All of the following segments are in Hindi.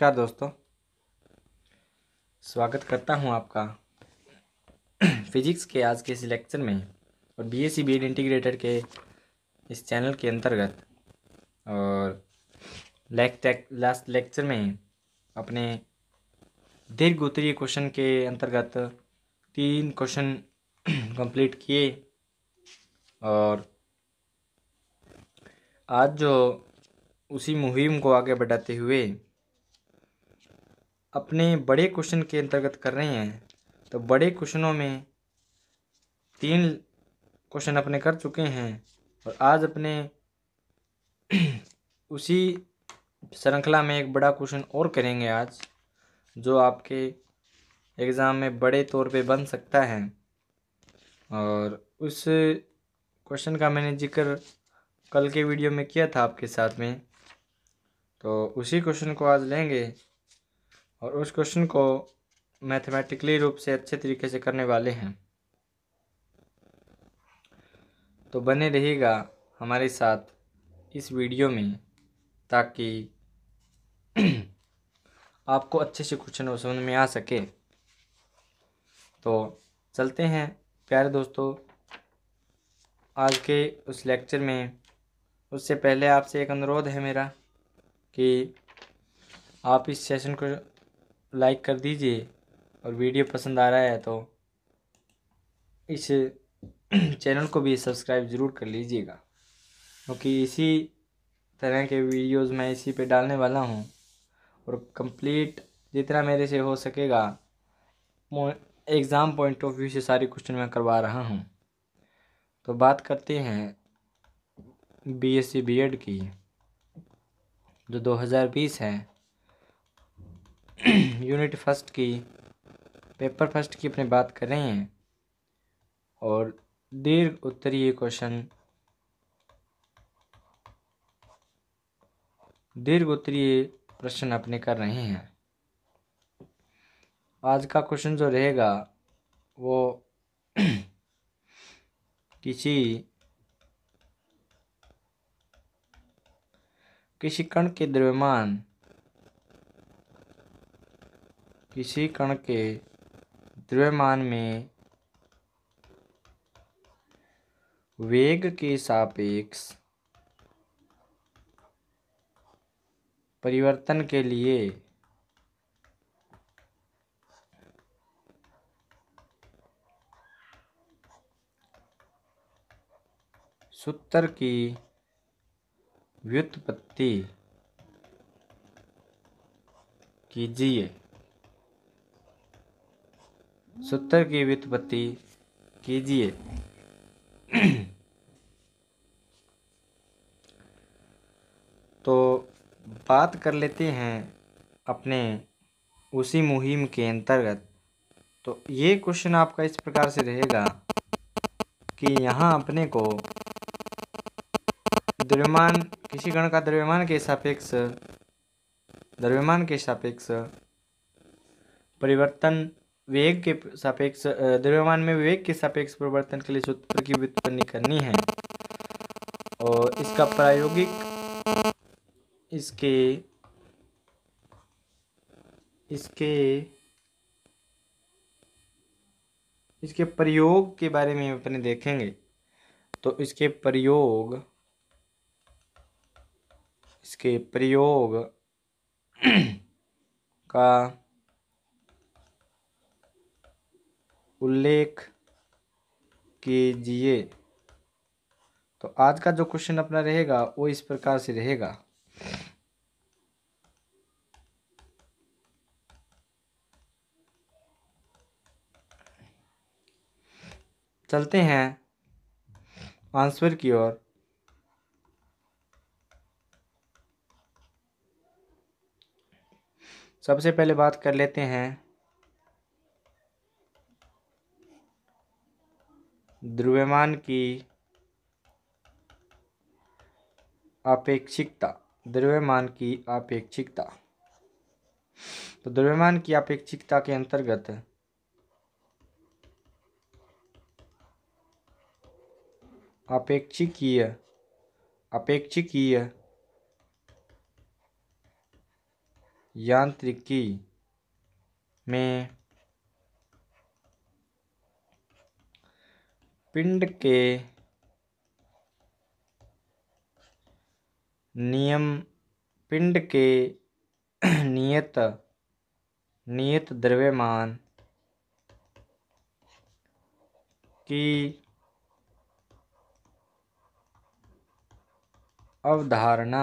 नमस्कार दोस्तों स्वागत करता हूं आपका फिजिक्स के आज के इस लेक्चर में और B S C B Ed integrated के इस चैनल के अंतर्गत और लेक लास्ट लेक्चर में अपने दीर्घ उत्तरीय क्वेश्चन के अंतर्गत तीन क्वेश्चन कंप्लीट किए और आज जो उसी मुहिम को आगे बढ़ाते हुए अपने बड़े क्वेश्चन के अंतर्गत कर रहे हैं तो बड़े क्वेश्चनों में तीन क्वेश्चन अपने कर चुके हैं और आज अपने उसी श्रृंखला में एक बड़ा क्वेश्चन और करेंगे आज जो आपके एग्ज़ाम में बड़े तौर पे बन सकता है और उस क्वेश्चन का मैंने जिक्र कल के वीडियो में किया था आपके साथ में तो उसी क्वेश्चन को आज लेंगे और उस क्वेश्चन को मैथमेटिकली रूप से अच्छे तरीके से करने वाले हैं तो बने रहिएगा हमारे साथ इस वीडियो में ताकि आपको अच्छे से क्वेश्चन समझ में आ सके तो चलते हैं प्यारे दोस्तों आज के उस लेक्चर में उससे पहले आपसे एक अनुरोध है मेरा कि आप इस सेशन को लाइक कर दीजिए और वीडियो पसंद आ रहा है तो इस चैनल को भी सब्सक्राइब ज़रूर कर लीजिएगा क्योंकि इसी तरह के वीडियोस मैं इसी पे डालने वाला हूँ और कंप्लीट जितना मेरे से हो सकेगा एग्ज़ाम पॉइंट ऑफ व्यू से सारे क्वेश्चन मैं करवा रहा हूँ तो बात करते हैं बीएससी बीएड की जो 2020 है यूनिट फर्स्ट की पेपर फर्स्ट की अपने बात कर रहे हैं और दीर्घ उत्तरीय क्वेश्चन दीर्घ उत्तरीय प्रश्न अपने कर रहे हैं आज का क्वेश्चन जो रहेगा वो किसी किसी कण के द्रव्यमान किसी कण के द्रव्यमान में वेग के सापेक्ष परिवर्तन के लिए सूत्र की व्युत्पत्ति कीजिए सूत्र की व्युत्पत्ति कीजिए तो बात कर लेते हैं अपने उसी मुहिम के अंतर्गत तो ये क्वेश्चन आपका इस प्रकार से रहेगा कि यहाँ अपने को द्रव्यमान किसी गण का द्रव्यमान के सापेक्ष द्रव्यमान के सापेक्ष परिवर्तन वेग के सापेक्ष द्रव्यमान में वेग के सापेक्ष परिवर्तन के लिए सूत्र की व्युत्पत्ति करनी है और इसका प्रायोगिक इसके इसके इसके प्रयोग के बारे में अपने देखेंगे तो इसके प्रयोग इसके प्रयोग का उल्लेख कीजिए तो आज का जो क्वेश्चन अपना रहेगा वो इस प्रकार से रहेगा चलते हैं आंसर की ओर सबसे पहले बात कर लेते हैं द्रव्यमान की अपेक्षिकता द्रव्यमान की अपेक्षिकता तो द्रव्यमान की अपेक्षिकता के अंतर्गत अपेक्षिकीय अपेक्षिकीय यांत्रिकी में पिंड के नियम पिंड के नियत नियत द्रव्यमान की अवधारणा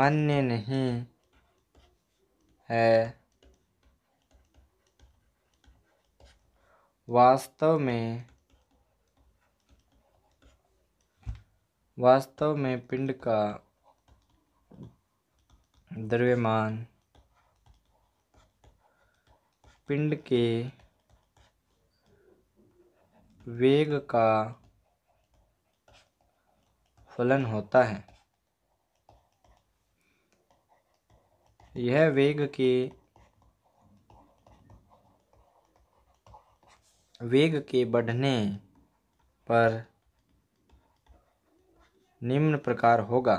मान्य नहीं है वास्तव में वास्तव में पिंड का द्रव्यमान पिंड के वेग का फलन होता है यह वेग के वेग के बढ़ने पर निम्न प्रकार होगा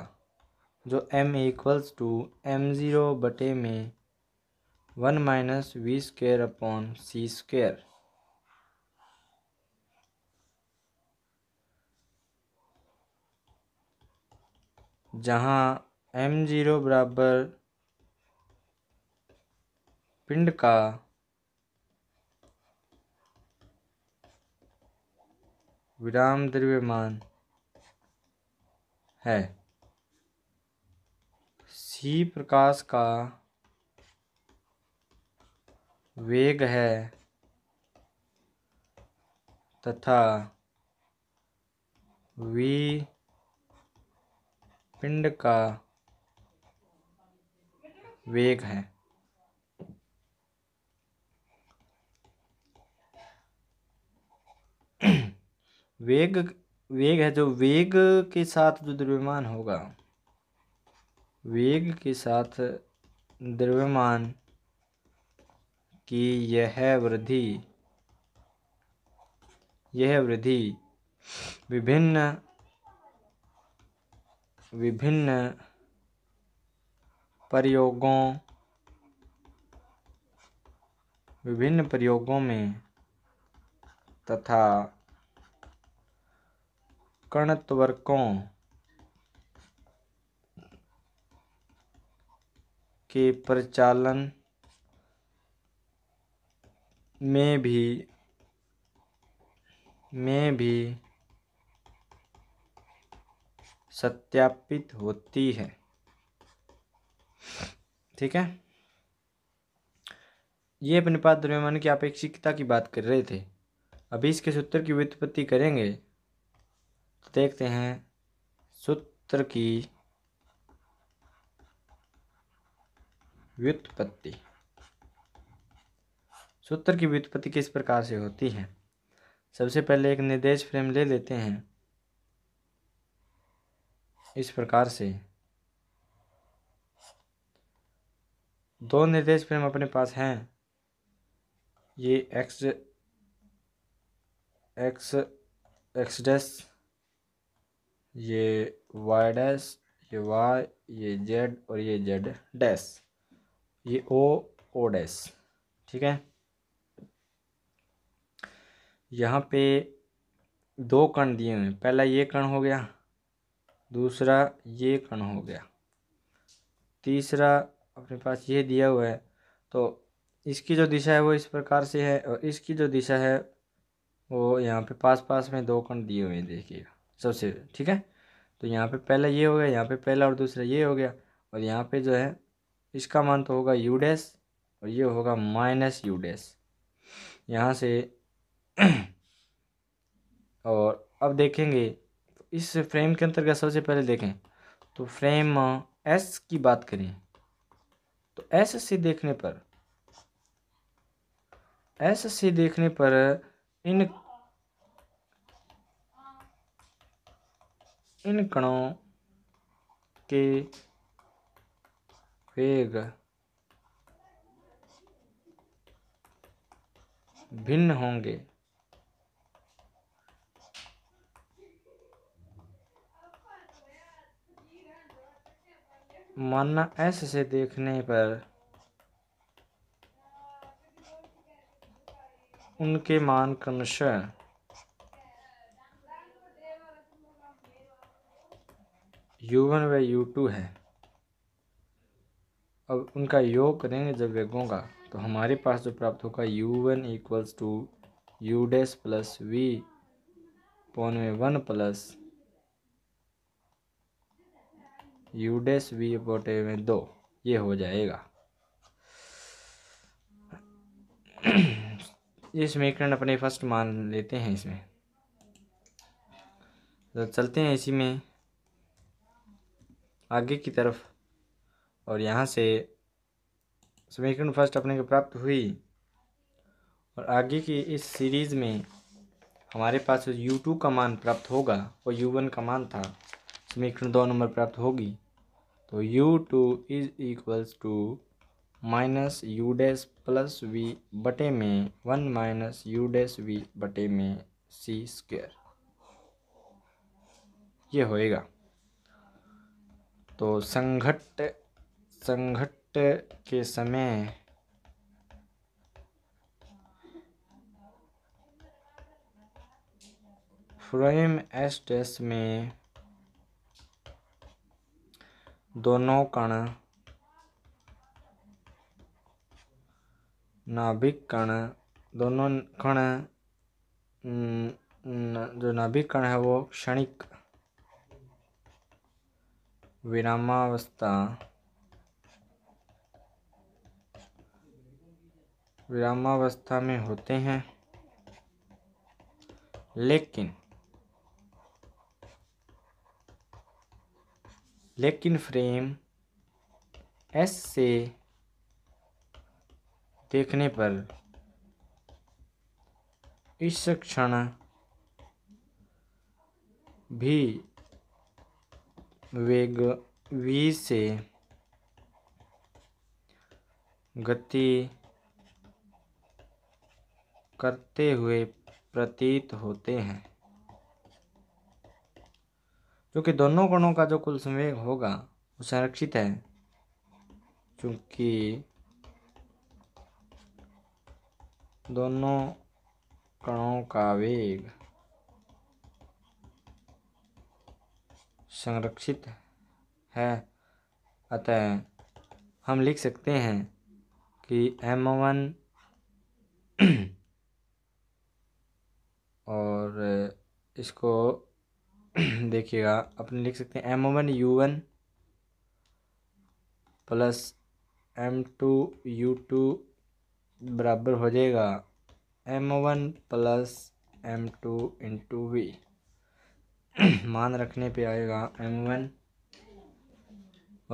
जो m equals to M zero बटे में one minus we square upon C square जहाँ एम ज़ीरो बराबर पिंड का विराम द्रव्यमान है सी प्रकाश का वेग है तथा वी पिंड का वेग है वेग वेग है जो वेग के साथ जो द्रव्यमान होगा वेग के साथ द्रव्यमान की यह वृद्धि यह वृद्धि विभिन्न विभिन्न प्रयोगों विभिन्न प्रयोगों में तथा कणत्वरकों के प्रचालन में भी में भी सत्यापित होती है ठीक है ये अपने पाद द्रव्यमान की अपेक्षिकता की बात कर रहे थे अभी इसके सूत्र की व्युत्पत्ति करेंगे देखते हैं सूत्र की व्युत्पत्ति सूत्र की व्युत्पत्ति किस प्रकार से होती है सबसे पहले एक निर्देश फ्रेम ले लेते हैं इस प्रकार से दो निर्देश फ्रेम अपने पास हैं ये एक्स एक्स एक्स ये वाई डैश ये वाई ये जेड और ये जेड डैश ये ओ ओ डैश ठीक है यहाँ पे दो कण दिए हुए पहला ये कण हो गया दूसरा ये कण हो गया तीसरा अपने पास ये दिया हुआ है तो इसकी जो दिशा है वो इस प्रकार से है और इसकी जो दिशा है वो यहाँ पे पास पास में दो कण दिए हुए हैं देखिएगा सबसे ठीक है तो यहाँ पे पहला ये हो गया यहाँ पे पहला और दूसरा ये हो गया और यहाँ पे जो है इसका मान तो होगा यू डैस और ये होगा माइनस यू डैस यहाँ से और अब देखेंगे तो इस फ्रेम के अंतर्गत सबसे पहले देखें तो फ्रेम एस uh, की बात करें तो एस से देखने पर एस से देखने पर इन इन कणों के वेग भिन्न होंगे मानना ऐसे से देखने पर उनके मान क्रमशः यू वन व यू टू हैं अब उनका योग करेंगे जब वेगों का तो हमारे पास जो प्राप्त होगा U one equals to U dash plus V पौन में one plus U dash V बोटे में दो ये हो जाएगा ये समीकरण अपने फर्स्ट मान लेते हैं इसमें तो चलते हैं इसी में आगे की तरफ और यहाँ से समीकरण फर्स्ट अपने को प्राप्त हुई और आगे की इस सीरीज़ में हमारे पास यू टू का मान प्राप्त होगा और यू वन का मान था समीकरण दो नंबर प्राप्त होगी तो U two is equals to minus U dash plus we बटे में one minus U dash V बटे में सी स्क्वेयर ये होएगा तो संघट संघट के समय फ्रेम एस टेस्ट में दोनों कण नाभिक कण दोनों कण जो नाभिक कण है वो क्षणिक विरामावस्था विरामावस्था में होते हैं लेकिन लेकिन फ्रेम एस से देखने पर इस क्षण भी वेग v से गति करते हुए प्रतीत होते हैं क्योंकि दोनों कणों का जो कुल संवेग होगा वो संरक्षित है क्योंकि दोनों कणों का वेग संरक्षित है अतः हम लिख सकते हैं कि एम वन और इसको देखिएगा अपन लिख सकते हैं M one U one plus M two U two बराबर हो जाएगा M one plus M two into V मान रखने पे आएगा एम वन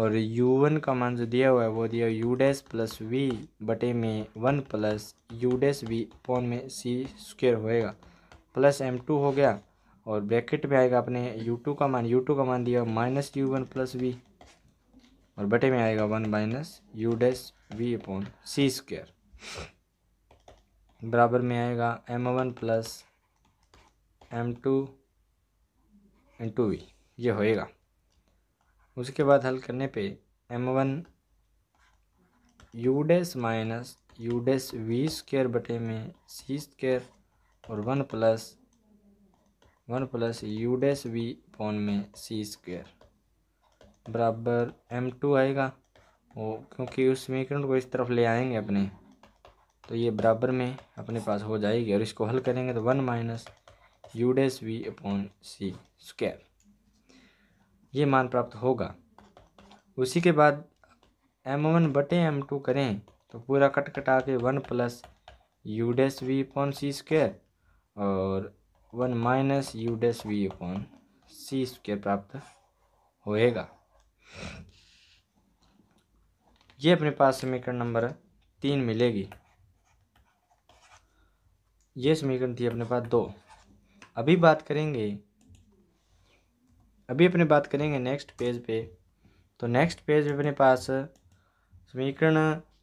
और यू वन का मान जो दिया हुआ है वो दिया यू डैस प्लस वी बटे में one plus you dash V पौन में सी स्क्वेयर होएगा प्लस एम टू हो गया और ब्रैकेट में आएगा अपने यू टू का मान यू टू का मान दिया minus you one plus V और बटे में आएगा one minus U dash we upon C square बराबर में आएगा M one plus M two two V ये होएगा उसके बाद हल करने पे M one U dash minus U dash V square बटे में सी स्केयर और one plus one plus you dash V फोन में सी स्क्र बराबर एम टू आएगा वो क्योंकि उस समीकरण को इस तरफ ले आएंगे अपने तो ये बराबर में अपने पास हो जाएगी और इसको हल करेंगे तो one minus U V upon C square ये मान प्राप्त होगा उसी के बाद एम वन बटे एम टू करें तो पूरा कट कटा के one plus U V upon C square और one minus U V upon C square प्राप्त होएगा ये अपने पास समीकरण नंबर तीन मिलेगी ये समीकरण थी अपने पास दो अभी बात करेंगे अभी अपने बात करेंगे नेक्स्ट पेज पे तो नेक्स्ट पेज पे अपने पास समीकरण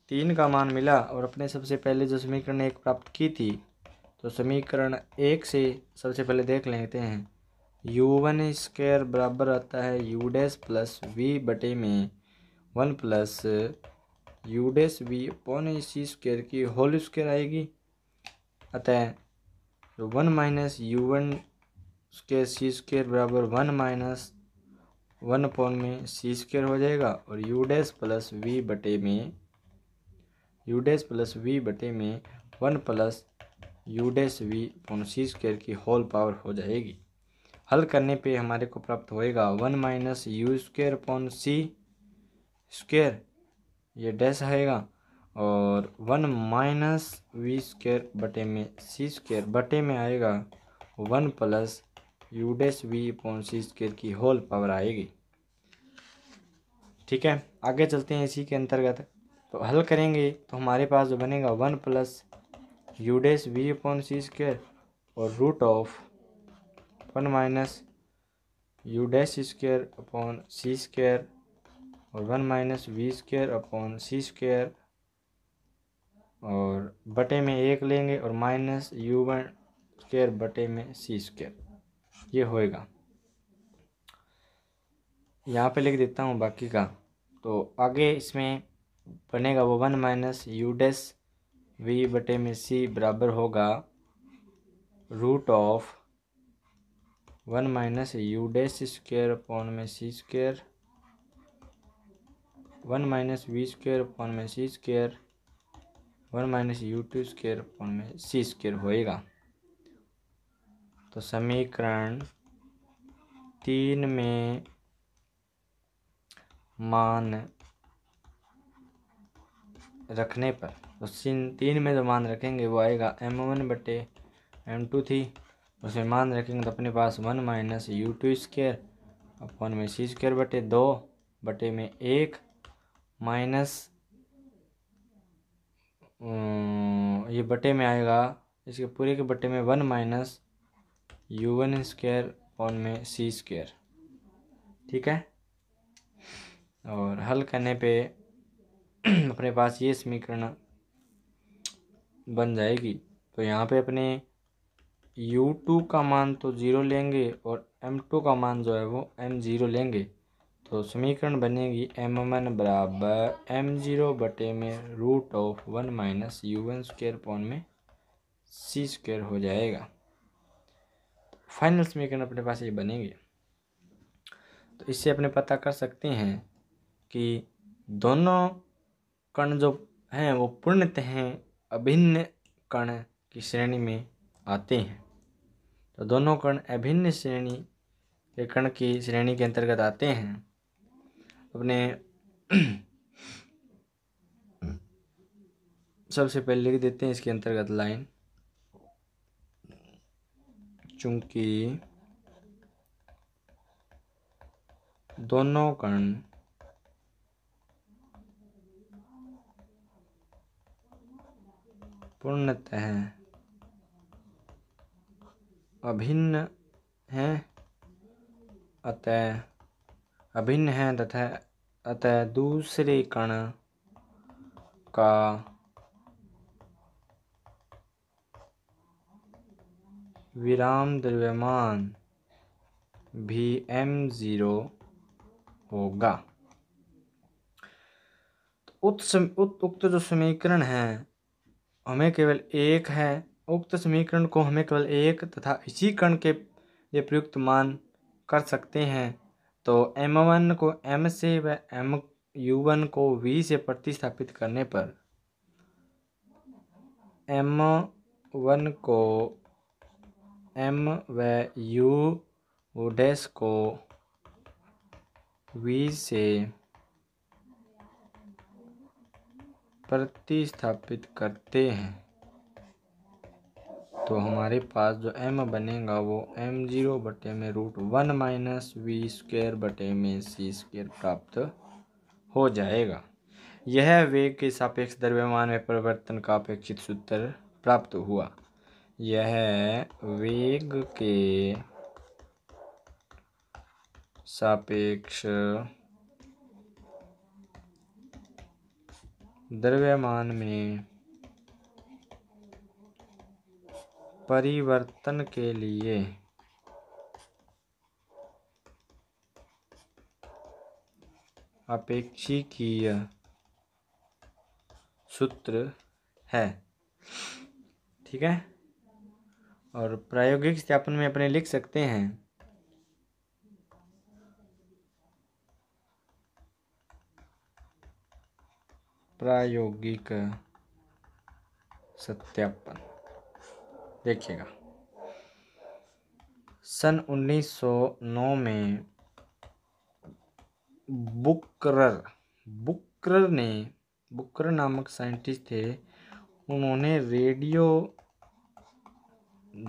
तीन का मान मिला और अपने सबसे पहले जो समीकरण एक प्राप्त की थी तो समीकरण एक से सबसे पहले देख लेते हैं यू वन स्क्वेयर बराबर आता है यू डैस प्लस वी बटे में one plus you dash v पौने सी स्क्वेयर की होल स्क्वेयर आएगी अतः तो one minus you one square c square बराबर वन माइनस वन अपॉन में सी स्केयर हो जाएगा और यू डैस प्लस वी बटे में यू डैस प्लस वी बटे में one plus you dash we upon c square की होल पावर हो जाएगी हल करने पे हमारे को प्राप्त होएगा one minus u square upon c square ये डैस आएगा और वन माइनस वी स्क्र बटे में सी स्क्र बटे में आएगा one plus u dash v upon c square की होल पावर आएगी ठीक है आगे चलते हैं इसी के अंतर्गत तो हल करेंगे तो हमारे पास जो बनेगा one plus u dash v upon c square और root of one minus u dash square upon c square और one minus we square upon c square और बटे में एक लेंगे और माइनस यू वन स्क्वेयर बटे में सी स्क्र ये होएगा यहाँ पे लिख देता हूँ बाकी का तो आगे इसमें बनेगा वो one minus u dash v बटे में सी बराबर होगा root of one minus u dash square upon में सी square one minus v square upon में सी square one minus u two square upon में सी स्केयर होएगा तो समीकरण तीन में मान रखने पर तो तीन में जो मान रखेंगे वो आएगा एम वन बटे एम टू थी उसमें मान रखेंगे तो अपने पास one minus u two square upon में सी स्केयर बटे दो बटे में एक माइनस ये बटे में आएगा इसके पूरे के बटे में one minus you one square और में सी स्क्र ठीक है और हल करने पे अपने पास ये समीकरण बन जाएगी तो यहाँ पे अपने यू टू का मान तो ज़ीरो लेंगे और एम टू का मान जो है वो एम ज़ीरो लेंगे तो समीकरण बनेगी एम एम एन बराबर एम जीरो बटे में root of one minus you one square upon में सी स्क्र हो जाएगा तो फाइनल समीकरण अपने पास ये बनेंगे तो इससे अपने पता कर सकते हैं कि दोनों कण जो हैं वो पूर्णतः अभिन्न कण की श्रेणी में आते हैं तो दोनों कण अभिन्न श्रेणी के कण की श्रेणी के अंतर्गत आते हैं अपने सबसे पहले लिख देते हैं इसके अंतर्गत लाइन चूंकि दोनों कण पूर्णतः अभिन्न हैं अतः अभिन्न है तथा अतः दूसरे कण का विराम द्रव्यमान भी एम ज़ीरो होगा तो उक्त सम, उत, उक्त जो समीकरण है हमें केवल एक है उक्त समीकरण को हमें केवल एक तथा इसी कण के लिए प्रयुक्त मान कर सकते हैं तो एम वन को एम से व एम यू वन को वी से प्रतिस्थापित करने पर एम वन को एम व यू डैस को वी से प्रतिस्थापित करते हैं तो हमारे पास जो m बनेगा वो एम जीरो बटे में root one minus we square बटे में सी स्क्र प्राप्त हो जाएगा यह वेग के सापेक्ष द्रव्यमान में परिवर्तन का अपेक्षित सूत्र प्राप्त हुआ यह वेग के सापेक्ष द्रव्यमान में परिवर्तन के लिए अपेक्षिकीय सूत्र है ठीक है और प्रायोगिक सत्यापन में अपने लिख सकते हैं प्रायोगिक सत्यापन देखिएगा सन 1909 में बुकरर बुकरर ने बुकर नामक साइंटिस्ट थे उन्होंने रेडियो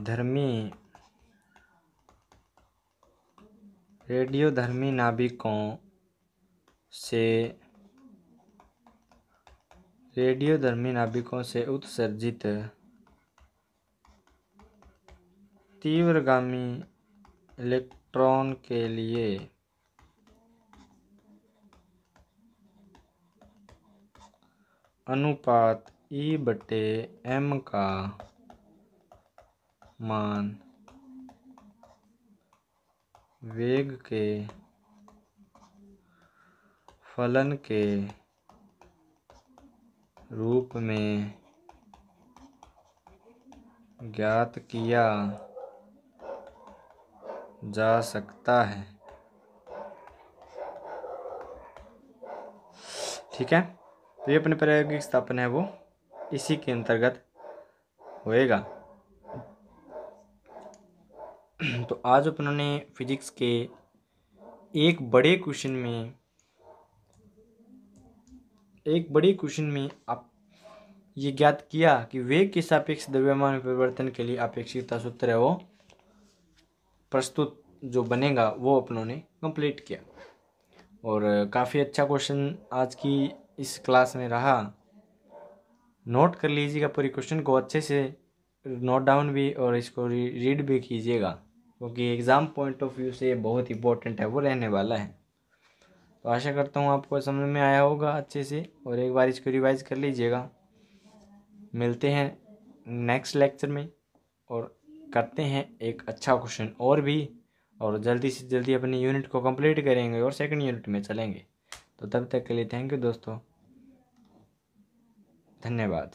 धर्मी रेडियो धर्मी नाभिकों से रेडियो धर्मी नाभिकों से उत्सर्जित तीव्रगामी इलेक्ट्रॉन के लिए अनुपात ई e बटे एम का मान वेग के फलन के रूप में ज्ञात किया जा सकता है ठीक है तो ये अपने प्रायोगिक स्थापना है वो इसी के अंतर्गत होएगा तो आज अपनों ने फिजिक्स के एक बड़े क्वेश्चन में एक बड़े क्वेश्चन में आप ये ज्ञात किया कि वेग के सापेक्ष द्रव्यमान परिवर्तन के लिए अपेक्षित सूत्र है वो प्रस्तुत जो बनेगा वो अपनों ने कंप्लीट किया और काफ़ी अच्छा क्वेश्चन आज की इस क्लास में रहा नोट कर लीजिएगा पूरी क्वेश्चन को अच्छे से नोट डाउन भी और इसको रीड भी कीजिएगा क्योंकि एग्ज़ाम पॉइंट ऑफ व्यू से बहुत इंपॉर्टेंट है वो रहने वाला है तो आशा करता हूँ आपको समझ में आया होगा अच्छे से और एक बार इसको रिवाइज कर लीजिएगा मिलते हैं नेक्स्ट लेक्चर में और करते हैं एक अच्छा क्वेश्चन और भी और जल्दी से जल्दी अपनी यूनिट को कंप्लीट करेंगे और सेकंड यूनिट में चलेंगे तो तब तक के लिए थैंक यू दोस्तों धन्यवाद